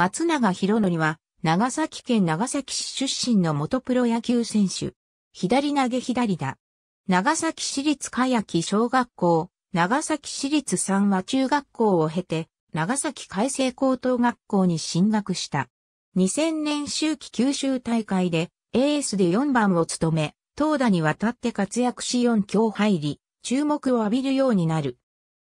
松永博則は、長崎県長崎市出身の元プロ野球選手。左投げ左打。長崎市立かやき小学校、長崎市立三和中学校を経て、長崎海星高等学校に進学した。2000年秋季九州大会で、エースで4番を務め、投打にわたって活躍し4強入り、注目を浴びるようになる。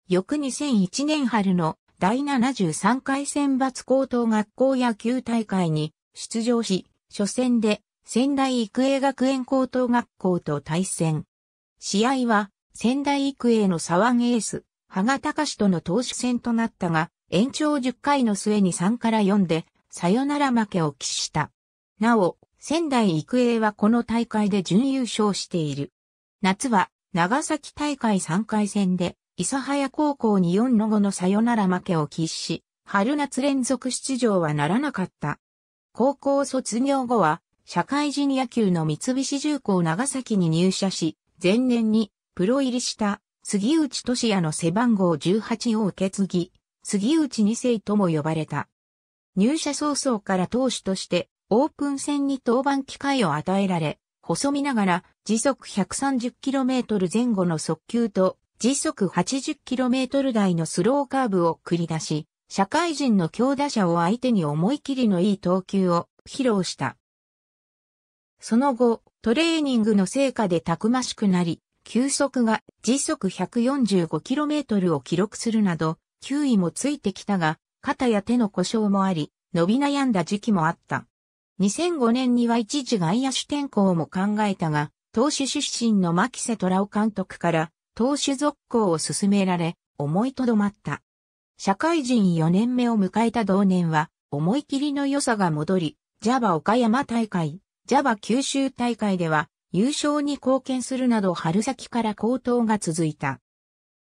翌2001年春の第73回選抜高等学校野球大会に出場し、初戦で仙台育英学園高等学校と対戦。試合は仙台育英の沢ゲース、羽賀隆との投手戦となったが、延長10回の末に3から4で、さよなら負けを喫した。なお、仙台育英はこの大会で準優勝している。夏は長崎大会3回戦で諫早高校に4の5のさよなら負けを喫し、春夏連続出場はならなかった。高校卒業後は、社会人野球の三菱重工長崎に入社し、前年にプロ入りした杉内俊也の背番号18を受け継ぎ、杉内2世とも呼ばれた。入社早々から投手としてオープン戦に登板機会を与えられ、細身ながら時速 130km 前後の速球と時速 80km 台のスローカーブを繰り出し、社会人の強打者を相手に思い切りのいい投球を披露した。その後、トレーニングの成果でたくましくなり、球速が時速 145km を記録するなど、球威もついてきたが、肩や手の故障もあり、伸び悩んだ時期もあった。2005年には一時外野手転向も考えたが、投手出身の牧瀬虎尾監督から投手続行を進められ、思いとどまった。社会人4年目を迎えた同年は、思い切りの良さが戻り、ジャバ岡山大会、ジャバ九州大会では、優勝に貢献するなど春先から高騰が続いた。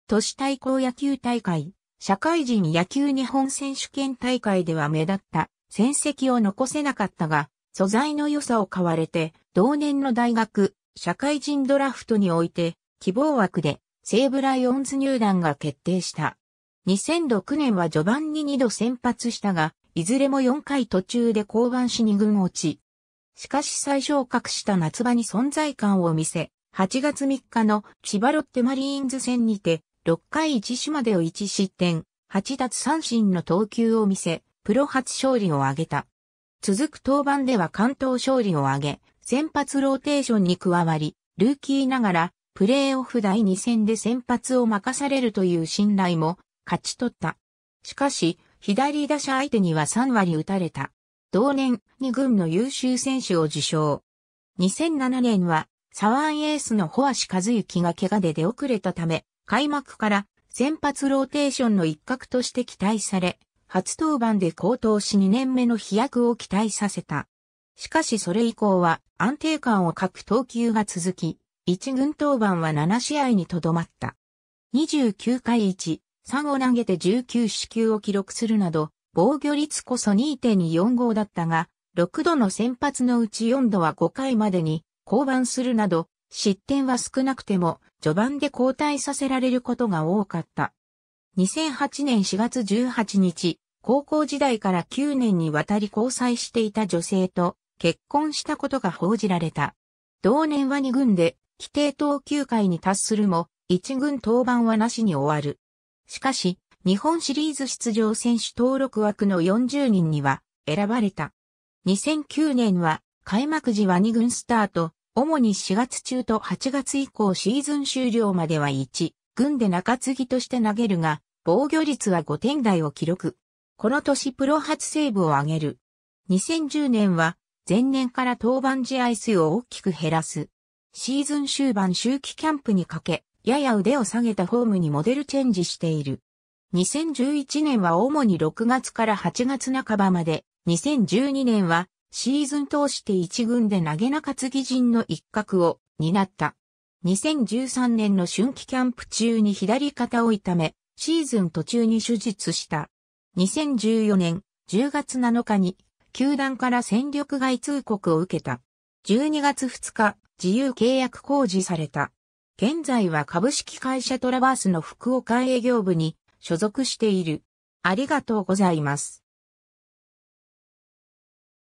都市対抗野球大会、社会人野球日本選手権大会では目立った戦績を残せなかったが、素材の良さを買われて、同年の大学、社会人ドラフトにおいて、希望枠で西武ライオンズ入団が決定した。2006年は序盤に2度先発したが、いずれも4回途中で降板し2軍落ち。しかし初昇格した夏場に存在感を見せ、8月3日の千葉ロッテマリーンズ戦にて、6回1種までを1失点、8奪三振の投球を見せ、プロ初勝利を挙げた。続く登板では関東勝利を挙げ、先発ローテーションに加わり、ルーキーながらプレーオフ第2戦で先発を任されるという信頼も勝ち取った。しかし、左打者相手には3割打たれた。同年、2軍の優秀選手を受賞。2007年は、サワンエースのホアシカズユキが怪我で出遅れたため、開幕から先発ローテーションの一角として期待され、初登板で高騰し2年目の飛躍を期待させた。しかしそれ以降は安定感を欠く投球が続き、1軍登板は7試合にとどまった。29回1、3を投げて19死球を記録するなど、防御率こそ2.45だったが、6度の先発のうち4度は5回までに降板するなど、失点は少なくても序盤で交代させられることが多かった。2008年4月18日、高校時代から9年にわたり交際していた女性と結婚したことが報じられた。同年は2軍で規定投球回に達するも、一軍登板はなしに終わる。しかし、日本シリーズ出場選手登録枠の40人には選ばれた。2009年は開幕時は2軍スタート、主に4月中と8月以降シーズン終了までは1軍で中継ぎとして投げるが、防御率は5点台を記録。この年プロ初セーブを挙げる。2010年は前年から登板試合数を大きく減らす。シーズン終盤周期キャンプにかけ、やや腕を下げたフォームにモデルチェンジしている。2011年は主に6月から8月半ばまで、2012年はシーズン通して1軍で投げ中継ぎ陣の一角を担った。2013年の春季キャンプ中に左肩を痛め、シーズン途中に手術した。2014年10月7日に球団から戦力外通告を受けた。12月2日、自由契約工事された。現在は株式会社トラバースの福岡営業部に所属している。ありがとうございます。